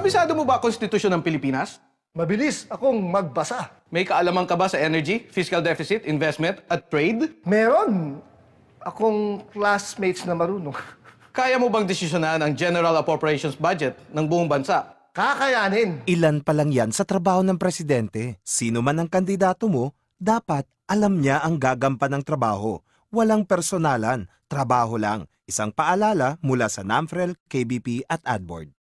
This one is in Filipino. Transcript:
Kabisado mo ba ang konstitusyon ng Pilipinas? Mabilis akong magbasa. May kaalaman ka ba sa energy, fiscal deficit, investment, at trade? Meron akong classmates na marunong. Kaya mo bang desisyonan ang General Appropriations Budget ng buong bansa? Kakayanin! Ilan pa lang yan sa trabaho ng presidente. Sino man ang kandidato mo, dapat alam niya ang gagampan ng trabaho. Walang personalan, trabaho lang. Isang paalala mula sa NAMFREL, KBP at AdBoard.